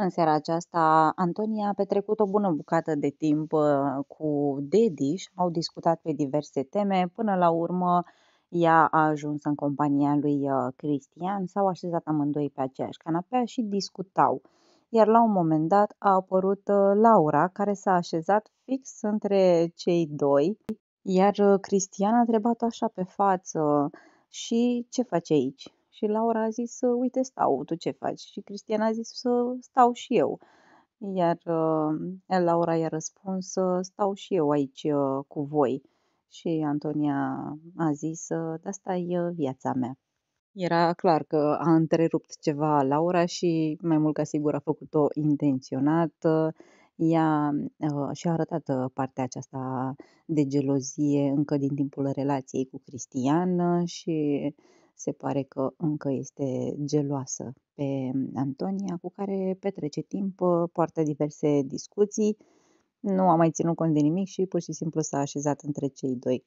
În seara aceasta, Antonia a petrecut o bună bucată de timp ă, cu Dedi și au discutat pe diverse teme. Până la urmă, ea a ajuns în compania lui ă, Cristian, s-au așezat amândoi pe aceeași canapea și discutau. Iar la un moment dat a apărut ă, Laura, care s-a așezat fix între cei doi, iar Cristian a întrebat așa pe față și ce face aici? Și Laura a zis, ă, uite, stau, tu ce faci? Și Cristian a zis, să stau și eu. Iar uh, Laura i-a răspuns, stau și eu aici uh, cu voi. Și Antonia a zis, asta e viața mea. Era clar că a întrerupt ceva Laura și mai mult ca sigur a făcut-o intenționat. Ea uh, și-a arătat partea aceasta de gelozie încă din timpul relației cu Cristian și se pare că încă este geloasă pe mm, Antonia, cu care petrece timp, uh, poartă diverse discuții, nu a mai ținut cont de nimic și pur și simplu s-a așezat între cei doi.